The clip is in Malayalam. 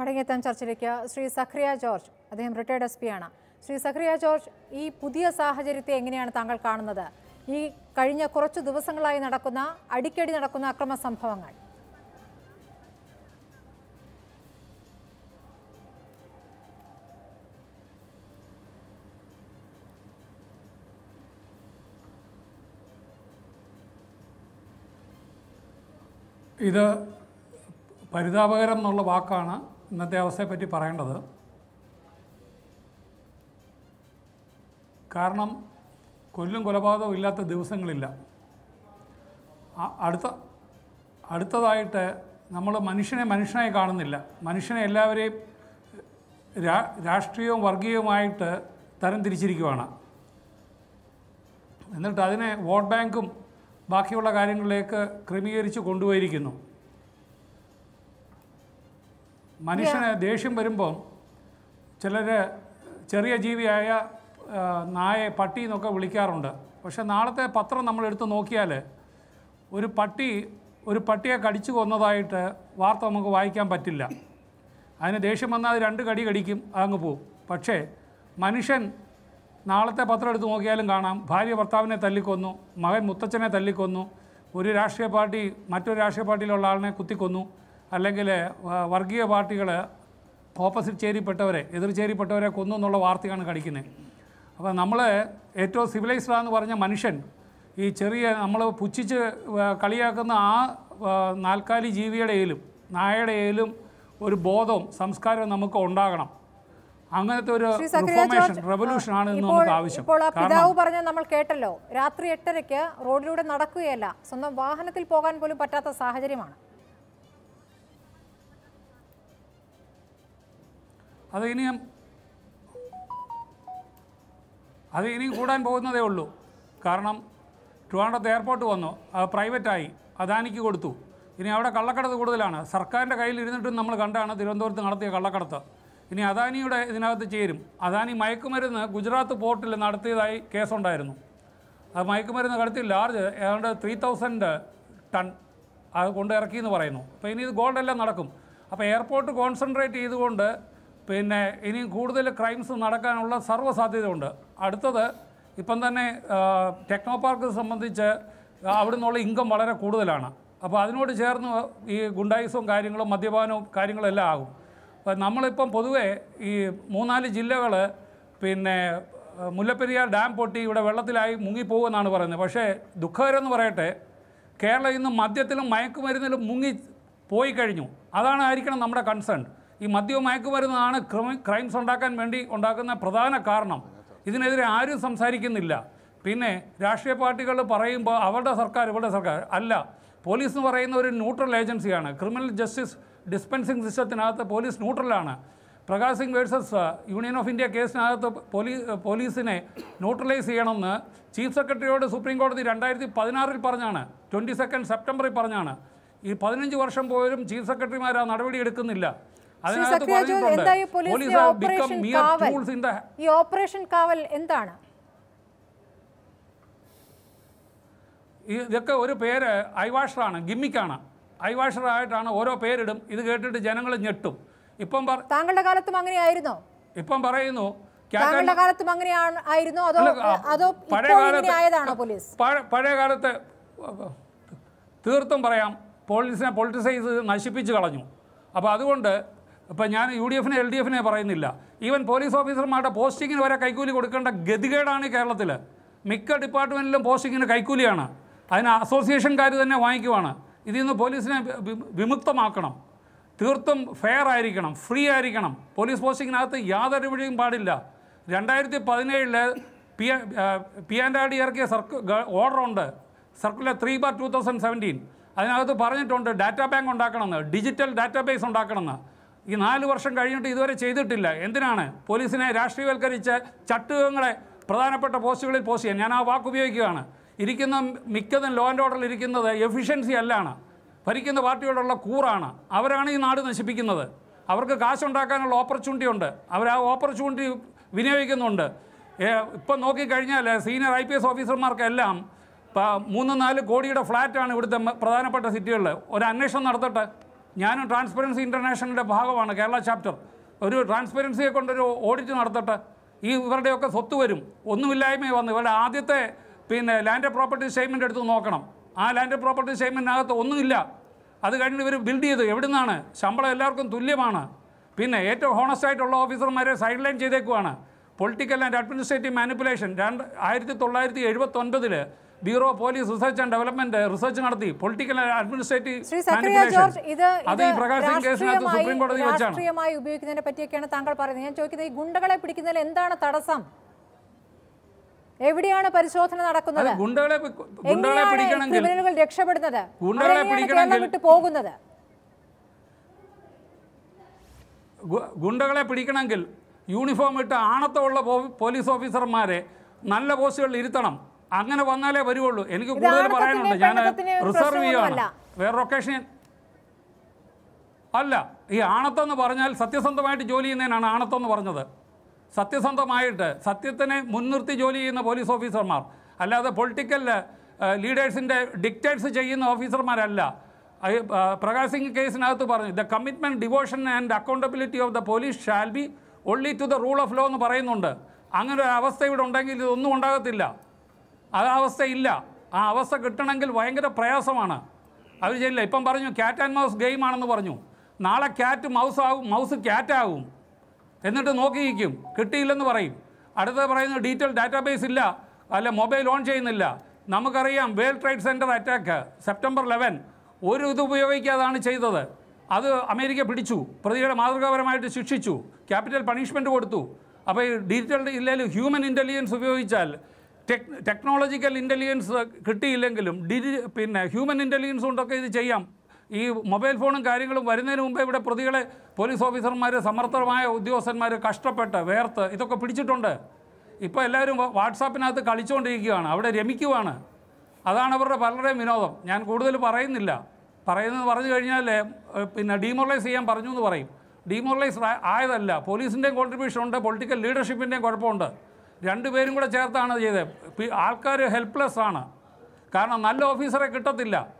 മടങ്ങിയെത്താൻ ചർച്ചയിലേക്ക് ശ്രീ സഖ്രിയ ജോർജ് അദ്ദേഹം റിട്ടയർഡ് എസ് ആണ് ശ്രീ സഖ്രിയ ജോർജ് ഈ പുതിയ സാഹചര്യത്തെ എങ്ങനെയാണ് താങ്കൾ കാണുന്നത് ഈ കഴിഞ്ഞ കുറച്ച് ദിവസങ്ങളായി നടക്കുന്ന അടിക്കടി നടക്കുന്ന അക്രമ സംഭവങ്ങൾ ഇത് പരിതാപകരം എന്നുള്ള വാക്കാണ് ഇന്നത്തെ അവസ്ഥയെപ്പറ്റി പറയേണ്ടത് കാരണം കൊല്ലും കൊലപാതകവും ഇല്ലാത്ത ദിവസങ്ങളില്ല അടുത്ത അടുത്തതായിട്ട് നമ്മൾ മനുഷ്യനെ മനുഷ്യനായി കാണുന്നില്ല മനുഷ്യനെ എല്ലാവരെയും രാ രാഷ്ട്രീയവും വർഗീയവുമായിട്ട് തരംതിരിച്ചിരിക്കുകയാണ് എന്നിട്ട് അതിനെ വോട്ട് ബാങ്കും ബാക്കിയുള്ള കാര്യങ്ങളിലേക്ക് ക്രമീകരിച്ച് കൊണ്ടുപോയിരിക്കുന്നു മനുഷ്യന് ദേഷ്യം വരുമ്പോൾ ചിലർ ചെറിയ ജീവിയായ നായെ പട്ടി എന്നൊക്കെ വിളിക്കാറുണ്ട് പക്ഷേ നാളത്തെ പത്രം നമ്മൾ എടുത്ത് നോക്കിയാൽ ഒരു പട്ടി ഒരു പട്ടിയെ കടിച്ചു കൊന്നതായിട്ട് വാർത്ത നമുക്ക് വായിക്കാൻ പറ്റില്ല അതിന് ദേഷ്യം വന്നാൽ രണ്ട് കടി കടിക്കും അതങ്ങ് പോവും പക്ഷേ മനുഷ്യൻ നാളത്തെ പത്രം എടുത്ത് നോക്കിയാലും കാണാം ഭാര്യ ഭർത്താവിനെ തല്ലിക്കൊന്നു മകൻ മുത്തച്ഛനെ തല്ലിക്കൊന്നു ഒരു രാഷ്ട്രീയ പാർട്ടി മറ്റൊരു രാഷ്ട്രീയ പാർട്ടിയിലുള്ള ആളിനെ കുത്തിക്കൊന്നു അല്ലെങ്കിൽ വർഗീയ പാർട്ടികൾ ഓപ്പോസിറ്റ് ചേരിപ്പെട്ടവരെ എതിർചേരിപ്പെട്ടവരെ കൊന്നു എന്നുള്ള വാർത്തയാണ് കടിക്കുന്നത് അപ്പോൾ നമ്മൾ ഏറ്റവും സിവിലൈസ്ഡ് എന്ന് പറഞ്ഞ മനുഷ്യൻ ഈ ചെറിയ നമ്മൾ പുച്ഛിച്ച് കളിയാക്കുന്ന ആ നാൽക്കാലി ജീവിയുടെയിലും നായയുടെയിലും ഒരു ബോധവും സംസ്കാരവും നമുക്ക് ഉണ്ടാകണം അങ്ങനത്തെ ഒരു റിഫോർമേഷൻ റെവല്യൂഷൻ ആണ് നമുക്ക് ആവശ്യം പിതാവ് പറഞ്ഞ നമ്മൾ കേട്ടല്ലോ രാത്രി എട്ടരയ്ക്ക് റോഡിലൂടെ നടക്കുകയല്ല സ്വന്തം വാഹനത്തിൽ പോകാൻ പോലും പറ്റാത്ത സാഹചര്യമാണ് അത് ഇനിയും അത് ഇനിയും കൂടാൻ പോകുന്നതേ ഉള്ളൂ കാരണം ട്രിവാൻഡ്രത്ത് എയർപോർട്ട് വന്നു അത് പ്രൈവറ്റായി അദാനിക്ക് കൊടുത്തു ഇനി അവിടെ കള്ളക്കടത്ത് കൂടുതലാണ് സർക്കാരിൻ്റെ കയ്യിൽ ഇരുന്നിട്ടും നമ്മൾ കണ്ടാണ് തിരുവനന്തപുരത്ത് നടത്തിയ കള്ളക്കടത്ത് ഇനി അദാനിയുടെ ഇതിനകത്ത് ചേരും അദാനി മയക്കുമരുന്ന് ഗുജറാത്ത് പോർട്ടിൽ നടത്തിയതായി കേസുണ്ടായിരുന്നു അത് മയക്കുമരുന്ന് കടത്തി ലാർജ് ഏതാണ്ട് ത്രീ തൗസൻഡ് ടൺ അത് കൊണ്ട് ഇറക്കിയെന്ന് പറയുന്നു അപ്പോൾ ഇനി ഇത് ഗോൾഡെല്ലാം നടക്കും അപ്പോൾ എയർപോർട്ട് കോൺസെൻട്രേറ്റ് ചെയ്തുകൊണ്ട് പിന്നെ ഇനിയും കൂടുതൽ ക്രൈംസ് നടക്കാനുള്ള സാധ്യതയുണ്ട് അടുത്തത് ഇപ്പം തന്നെ ടെക്നോ പാർക്ക് സംബന്ധിച്ച് അവിടെ നിന്നുള്ള ഇൻകം വളരെ കൂടുതലാണ് അപ്പോൾ അതിനോട് ചേർന്ന് ഈ ഗുണ്ടായിസവും കാര്യങ്ങളും മദ്യപാനവും കാര്യങ്ങളെല്ലാം ആകും അപ്പം നമ്മളിപ്പം പൊതുവേ ഈ മൂന്നാല് ജില്ലകൾ പിന്നെ മുല്ലപ്പെരിയാർ ഡാം പൊട്ടി ഇവിടെ വെള്ളത്തിലായി മുങ്ങിപ്പോകുമെന്നാണ് പറയുന്നത് പക്ഷേ ദുഃഖകരമെന്ന് പറയട്ടെ കേരളം ഇന്ന് മദ്യത്തിലും മയക്കുമരുന്നിലും മുങ്ങി പോയി കഴിഞ്ഞു അതാണ് ആയിരിക്കണം നമ്മുടെ കൺസേൺ ഈ മദ്യവും മയക്കുമരുന്നാണ് ക്രൈംസ് ഉണ്ടാക്കാൻ വേണ്ടി ഉണ്ടാക്കുന്ന പ്രധാന കാരണം ഇതിനെതിരെ ആരും സംസാരിക്കുന്നില്ല പിന്നെ രാഷ്ട്രീയ പാർട്ടികൾ പറയുമ്പോൾ അവരുടെ സർക്കാർ ഇവരുടെ സർക്കാർ അല്ല പോലീസ് എന്ന് പറയുന്ന ഒരു ന്യൂട്രൽ ഏജൻസിയാണ് ക്രിമിനൽ ജസ്റ്റിസ് ഡിസ്പെൻസിങ് സിസ്റ്റത്തിനകത്ത് പോലീസ് ന്യൂട്രലാണ് Prakash Singh versus union of India കേസിനകത്ത് പോലീ പോലീസിനെ ന്യൂട്രലൈസ് ചെയ്യണമെന്ന് ചീഫ് സെക്രട്ടറിയോട് സുപ്രീം കോടതി രണ്ടായിരത്തി പതിനാറിൽ പറഞ്ഞാണ് ട്വൻറ്റി സെക്കൻഡ് സെപ്റ്റംബറിൽ പറഞ്ഞാണ് ഈ പതിനഞ്ച് വർഷം പോലും ചീഫ് സെക്രട്ടറിമാർ ആ നടപടി എടുക്കുന്നില്ല ഈ ഓപ്പറേഷൻ കാവൽ എന്താണ് ഇതൊക്കെ ഒരു പേര് ഐവാഷറാണ് ഗിമ്മിക്കാണ് ഐവാഷറായിട്ടാണ് ഓരോ പേരിടും ഇത് കേട്ടിട്ട് ജനങ്ങൾ ഞെട്ടും ഇപ്പം താങ്കളുടെ കാലത്തും അങ്ങനെയായിരുന്നോ ഇപ്പം പറയുന്നു താങ്കളുടെ കാലത്തും അതോ പോലീസ് പഴയ കാലത്ത് തീർത്തും പറയാം പോലീസിനെ പൊളിറ്റിസൈസ് നശിപ്പിച്ചു കളഞ്ഞു അപ്പോൾ അതുകൊണ്ട് ഇപ്പം ഞാൻ യു ഡി എഫിനെ എൽ ഡി എഫിനെ പറയുന്നില്ല ഈവൻ പോലീസ് ഓഫീസർമാരുടെ പോസ്റ്റിങ്ങിന് വരെ കൈക്കൂലി കൊടുക്കേണ്ട ഗതികേടാണ് കേരളത്തിൽ മിക്ക ഡിപ്പാർട്ട്മെൻറ്റിലും പോസ്റ്റിങ്ങിന് കൈക്കൂലിയാണ് അതിന് അസോസിയേഷൻകാർ തന്നെ വാങ്ങിക്കുവാണ് ഇതിൽ നിന്ന് പോലീസിനെ വിമുക്തമാക്കണം തീർത്തും ഫെയർ ആയിരിക്കണം ഫ്രീ ആയിരിക്കണം പോലീസ് പോസ്റ്റിങ്ങിനകത്ത് യാതൊരു പിഴയും പാടില്ല രണ്ടായിരത്തി പതിനേഴില് P P and R D ഇറക്കിയ സർക്കു ഓർഡറുണ്ട് circular three bar two thousand seventeen അതിനകത്ത് പറഞ്ഞിട്ടുണ്ട് ഡാറ്റാ ബാങ്ക് ഉണ്ടാക്കണമെന്ന് ഡിജിറ്റൽ ഡാറ്റാബേസ് ഉണ്ടാക്കണമെന്ന് ഈ നാല് വർഷം കഴിഞ്ഞിട്ട് ഇതുവരെ ചെയ്തിട്ടില്ല എന്തിനാണ് പോലീസിനെ രാഷ്ട്രീയവൽക്കരിച്ച് ചട്ടുകങ്ങളെ പ്രധാനപ്പെട്ട പോസ്റ്റുകളിൽ പോസ്റ്റ് ചെയ്യാൻ ഞാൻ ആ വാക്ക് ഉപയോഗിക്കുകയാണ് ഇരിക്കുന്ന മിക്കതും ലോ ആൻഡ് ഓർഡറിൽ ഇരിക്കുന്നത് എഫിഷ്യൻസി അല്ലാണ് ഭരിക്കുന്ന പാർട്ടിയോടുള്ള കൂറാണ് അവരാണ് ഈ നാട് നശിപ്പിക്കുന്നത് അവർക്ക് കാശുണ്ടാക്കാനുള്ള ഓപ്പർച്യൂണിറ്റി ഉണ്ട് അവർ ആ ഓപ്പർച്യൂണിറ്റി വിനിയോഗിക്കുന്നുണ്ട് ഇപ്പം നോക്കിക്കഴിഞ്ഞാൽ സീനിയർ ഐ പി എസ് ഓഫീസർമാർക്കെല്ലാം മൂന്ന് നാല് കോടിയുടെ ഫ്ലാറ്റാണ് ഇവിടുത്തെ പ്രധാനപ്പെട്ട സിറ്റികളിൽ ഒരു അന്വേഷണം നടത്തട്ടെ ഞാനും ട്രാൻസ്പെറൻസി ഇൻ്റർനാഷണലിൻ്റെ ഭാഗമാണ് കേരള ചാപ്റ്റർ ഒരു ട്രാൻസ്പെറൻസിയെ കൊണ്ടൊരു ഓഡിറ്റ് നടത്തട്ടെ ഈ ഇവരുടെയൊക്കെ സ്വത്ത് വരും ഒന്നുമില്ലായ്മ വന്ന് ഇവരുടെ ആദ്യത്തെ പിന്നെ ലാൻഡ് പ്രോപ്പർട്ടി സ്റ്റേമെൻ്റ് എടുത്ത് നോക്കണം ആ ലാൻഡ് പ്രോപ്പർട്ടി സ്റ്റേമെൻറ്റിനകത്ത് ഒന്നുമില്ല അത് കഴിഞ്ഞ് ഇവർ ബിൽഡ് ചെയ്തു നിന്നാണ് ശമ്പളം എല്ലാവർക്കും തുല്യമാണ് പിന്നെ ഏറ്റവും ഹോണസ്റ്റ് ആയിട്ടുള്ള ഓഫീസർമാരെ സൈഡ് ലൈൻ ചെയ്തേക്കുവാണ് പൊളിറ്റിക്കൽ ആൻഡ് അഡ്മിനിസ്ട്രേറ്റീവ് മാനിപ്പുലേഷൻ രണ്ട് ആയിരത്തി തൊള്ളായിരത്തി എഴുപത്തൊൻപതിൽ bureau police research and development research നടത്തി പൊളിറ്റിക്കൽ അഡ്മിനിസ്ട്രേറ്റീവ് സുപ്രീം കോടതി വെച്ചാണ് രാഷ്ട്രീയമായി ഉപയോഗിക്കുന്നതിനെ പറ്റിയൊക്കെയാണ് താങ്കൾ പറയുന്നത് ഞാൻ ചോദിക്കുന്നത് ഈ ഗുണ്ടകളെ പിടിക്കുന്നതിൽ എന്താണ് തടസ്സം എവിടെയാണ് പരിശോധന നടക്കുന്നത് ഗുണ്ടകളെ ഗുണ്ടകളെ പിടിക്കണമെങ്കിൽ രക്ഷപ്പെടുന്നത് ഗുണ്ടകളെ പിടിക്കണമെങ്കിൽ വിട്ടു പോകുന്നത് ഗുണ്ടകളെ പിടിക്കണമെങ്കിൽ യൂണിഫോം ഇട്ട് ആണത്തമുള്ള പോലീസ് ഓഫീസർമാരെ നല്ല പോസ്റ്റുകളിൽ ഇരുത്തണം അങ്ങനെ വന്നാലേ വരുവുള്ളൂ എനിക്ക് കൂടുതൽ പറയാനുണ്ട് ഞാൻ റിസർവ് ചെയ്യുകയാണ് വേറെ ഒക്കേഷൻ അല്ല ഈ ആണത്തെന്ന് പറഞ്ഞാൽ സത്യസന്ധമായിട്ട് ജോലി ചെയ്യുന്നതിനാണ് ആണത്തെന്ന് പറഞ്ഞത് സത്യസന്ധമായിട്ട് സത്യത്തിനെ മുൻനിർത്തി ജോലി ചെയ്യുന്ന പോലീസ് ഓഫീസർമാർ അല്ലാതെ പൊളിറ്റിക്കൽ ലീഡേഴ്സിൻ്റെ ഡിക്റ്റേഴ്സ് ചെയ്യുന്ന ഓഫീസർമാരല്ല പ്രകാശ് സിംഗ് കേസിനകത്ത് പറഞ്ഞു the commitment devotion and accountability of the police shall be only to the rule of law എന്ന് പറയുന്നുണ്ട് അങ്ങനെ ഒരു അവസ്ഥ ഇവിടെ ഉണ്ടെങ്കിൽ ഇതൊന്നും ഉണ്ടാകത്തില്ല ആ അവസ്ഥയില്ല ആ അവസ്ഥ കിട്ടണമെങ്കിൽ ഭയങ്കര പ്രയാസമാണ് അവർ ചെയ്യില്ല ഇപ്പം പറഞ്ഞു ക്യാറ്റ് ആൻഡ് മൗസ് ഗെയിം ആണെന്ന് പറഞ്ഞു നാളെ ക്യാറ്റ് മൗസ് ആവും മൗസ് കാറ്റ് ആവും എന്നിട്ട് നോക്കിയിരിക്കും കിട്ടിയില്ലെന്ന് പറയും അടുത്തത് പറയുന്നത് ഡീറ്റെയിൽ ഡാറ്റാബേസ് ഇല്ല അല്ല മൊബൈൽ ഓൺ ചെയ്യുന്നില്ല നമുക്കറിയാം World Trade Center attack September eleven ഒരു ഇത് ഉപയോഗിക്കാതാണ് ചെയ്തത് അത് അമേരിക്ക പിടിച്ചു പ്രതികളെ മാതൃകാപരമായിട്ട് ശിക്ഷിച്ചു ക്യാപിറ്റൽ പണിഷ്മെൻറ്റ് കൊടുത്തു അപ്പോൾ ഈ ഡീറ്റെയിൽഡ് ഇല്ലെങ്കിൽ ഹ്യൂമൻ ഇൻ്റലിജൻസ് ഉപയോഗിച്ചാൽ ടെക് ടെക്നോളജിക്കൽ ഇൻ്റലിജൻസ് കിട്ടിയില്ലെങ്കിലും ഡിജി പിന്നെ ഹ്യൂമൻ ഇൻ്റലിജൻസ് കൊണ്ടൊക്കെ ഇത് ചെയ്യാം ഈ മൊബൈൽ ഫോണും കാര്യങ്ങളും വരുന്നതിന് മുമ്പേ ഇവിടെ പ്രതികളെ പോലീസ് ഓഫീസർമാർ സമർത്ഥമായ ഉദ്യോഗസ്ഥന്മാർ കഷ്ടപ്പെട്ട് വേർത്ത് ഇതൊക്കെ പിടിച്ചിട്ടുണ്ട് ഇപ്പോൾ എല്ലാവരും വാട്സാപ്പിനകത്ത് കളിച്ചുകൊണ്ടിരിക്കുകയാണ് അവിടെ രമിക്കുവാണ് അതാണ് അവരുടെ പലരുടെയും വിനോദം ഞാൻ കൂടുതൽ പറയുന്നില്ല പറയുന്നത് പറഞ്ഞു കഴിഞ്ഞാൽ പിന്നെ ഡീമോറലൈസ് ചെയ്യാൻ പറഞ്ഞു എന്ന് പറയും ഡീമോറലൈസ് ആയതല്ല പോലീസിൻ്റെയും കോൺട്രിബ്യൂഷൻ ഉണ്ട് പൊളിറ്റിക്കൽ ലീഡർഷിപ്പിൻ്റെയും കുഴപ്പമുണ്ട് രണ്ടുപേരും കൂടെ ചേർത്താണ് ചെയ്തത് ആൾക്കാർ ഹെൽപ്ലെസ് ആണ് കാരണം നല്ല ഓഫീസറെ കിട്ടത്തില്ല